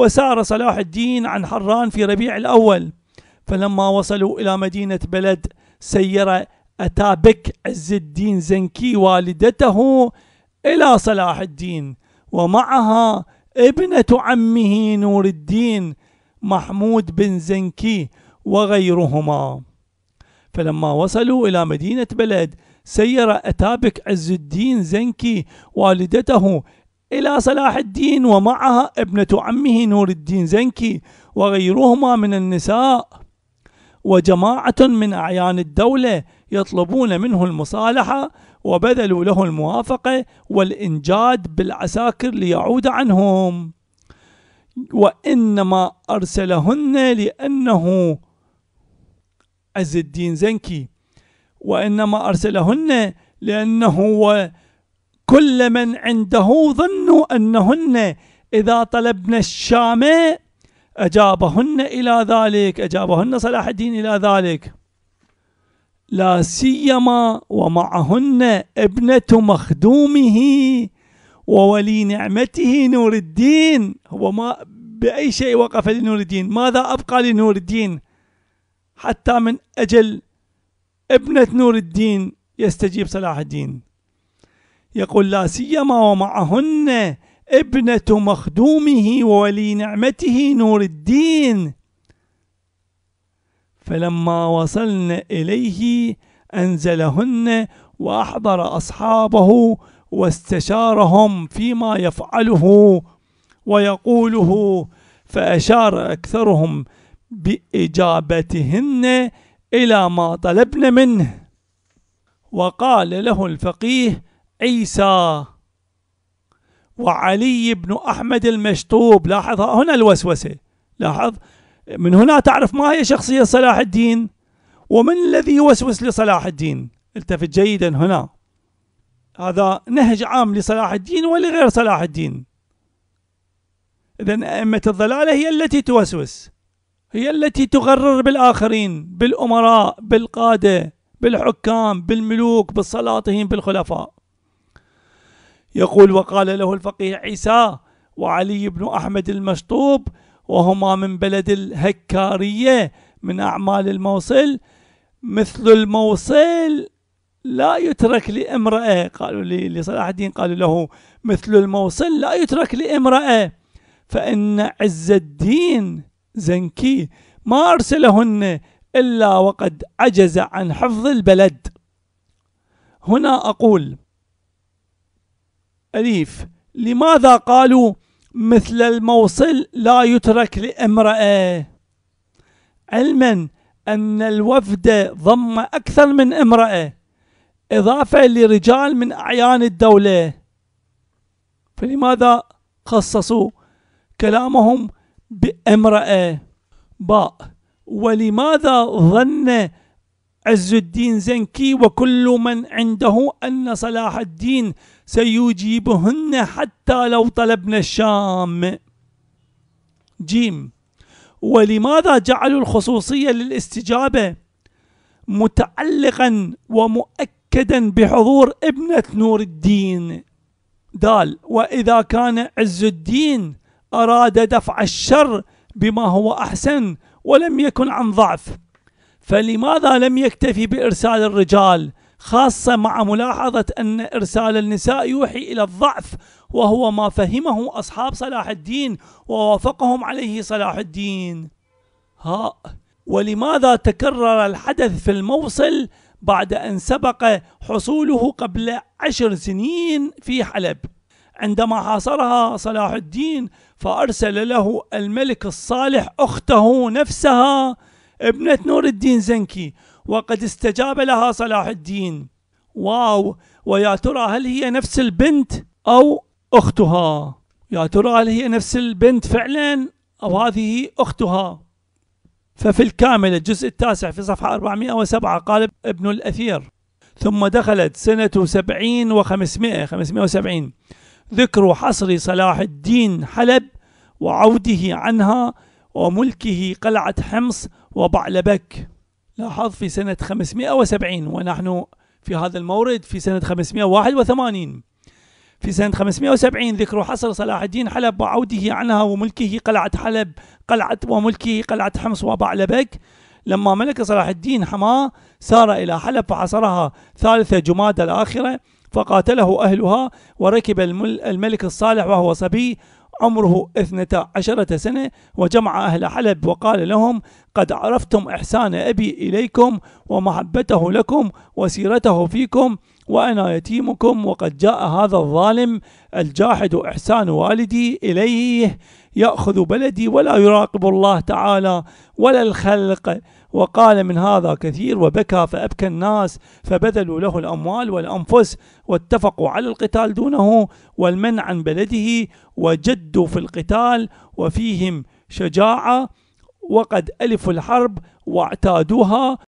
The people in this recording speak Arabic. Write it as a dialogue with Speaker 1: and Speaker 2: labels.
Speaker 1: وسار صلاح الدين عن حران في ربيع الأول فلما وصلوا إلى مدينة بلد سير أتابك عز الدين زنكي والدته إلى صلاح الدين ومعها ابنة عمه نور الدين محمود بن زنكي وغيرهما فلما وصلوا إلى مدينة بلد سير أتابك عز الدين زنكي والدته إلى صلاح الدين ومعها ابنة عمه نور الدين زنكي وغيرهما من النساء وجماعة من أعيان الدولة يطلبون منه المصالحة وبذلوا له الموافقة والإنجاد بالعساكر ليعود عنهم وإنما أرسلهن لأنه عز الدين زنكي وإنما أرسلهن لأنه هو كل من عنده ظن أنهن إذا طلبن الشام أجابهن إلى ذلك أجابهن صلاح الدين إلى ذلك لا سيما ومعهن ابنة مخدومه وولي نعمته نور الدين هو ما بأي شيء وقف لنور الدين ماذا أبقى لنور الدين حتى من أجل ابنة نور الدين يستجيب صلاح الدين يقول لا سيما ومعهن ابنة مخدومه وولي نعمته نور الدين فلما وصلن إليه أنزلهن وأحضر أصحابه واستشارهم فيما يفعله ويقوله فأشار أكثرهم بإجابتهن إلى ما طلبن منه وقال له الفقيه عيسى وعلي بن أحمد المشطوب لاحظ هنا الوسوسة لاحظ من هنا تعرف ما هي شخصية صلاح الدين ومن الذي يوسوس لصلاح الدين التفت جيدا هنا هذا نهج عام لصلاح الدين ولغير صلاح الدين إذا أئمة الضلالة هي التي توسوس هي التي تغرر بالآخرين بالأمراء بالقادة بالحكام بالملوك بالسلاطين بالخلفاء يقول وقال له الفقيه عيسى وعلي بن أحمد المشطوب وهما من بلد الهكارية من أعمال الموصل مثل الموصل لا يترك لامرأة قالوا لصلاح الدين قالوا له مثل الموصل لا يترك لامرأة فإن عز الدين زنكي ما أرسلهن إلا وقد عجز عن حفظ البلد هنا أقول أليف لماذا قالوا مثل الموصل لا يترك لامرأة علما أن الوفد ضم أكثر من امرأة إضافة لرجال من أعيان الدولة فلماذا خصصوا كلامهم بامرأة باء ولماذا ظن عز الدين زنكي وكل من عنده أن صلاح الدين سيجيبهن حتى لو طلبنا الشام جيم ولماذا جعلوا الخصوصية للاستجابة متعلقا ومؤكدا بحضور ابنة نور الدين دال وإذا كان عز الدين أراد دفع الشر بما هو أحسن ولم يكن عن ضعف فلماذا لم يكتفي بإرسال الرجال خاصة مع ملاحظة أن إرسال النساء يوحي إلى الضعف وهو ما فهمه أصحاب صلاح الدين ووافقهم عليه صلاح الدين ها ولماذا تكرر الحدث في الموصل بعد أن سبق حصوله قبل عشر سنين في حلب عندما حاصرها صلاح الدين فأرسل له الملك الصالح أخته نفسها ابنة نور الدين زنكي وقد استجاب لها صلاح الدين واو ويا ترى هل هي نفس البنت أو أختها يا ترى هل هي نفس البنت فعلا أو هذه أختها ففي الكامل الجزء التاسع في صفحة 407 قال ابن الأثير ثم دخلت سنة سبعين وخمسمائة خمسمائة وسبعين ذكر حصر صلاح الدين حلب وعوده عنها وملكه قلعة حمص وبعلبك لاحظ في سنة 570 ونحن في هذا المورد في سنة 581 في سنة 570 ذكر حصر صلاح الدين حلب وعوده عنها وملكه قلعة حلب قلعة وملكه قلعة حمص وبعلبك لما ملك صلاح الدين حماه سار إلى حلب فحصرها ثالث جماد الآخرة فقاتله أهلها وركب الملك الصالح وهو صبي عمره اثنتا عشرة سنة وجمع أهل حلب وقال لهم قد عرفتم إحسان أبي إليكم ومحبته لكم وسيرته فيكم وأنا يتيمكم وقد جاء هذا الظالم الجاحد إحسان والدي إليه يأخذ بلدي ولا يراقب الله تعالى ولا الخلق وقال من هذا كثير وبكى فأبكى الناس فبذلوا له الأموال والأنفس واتفقوا على القتال دونه والمنع عن بلده وجدوا في القتال وفيهم شجاعة وقد ألفوا الحرب واعتادوها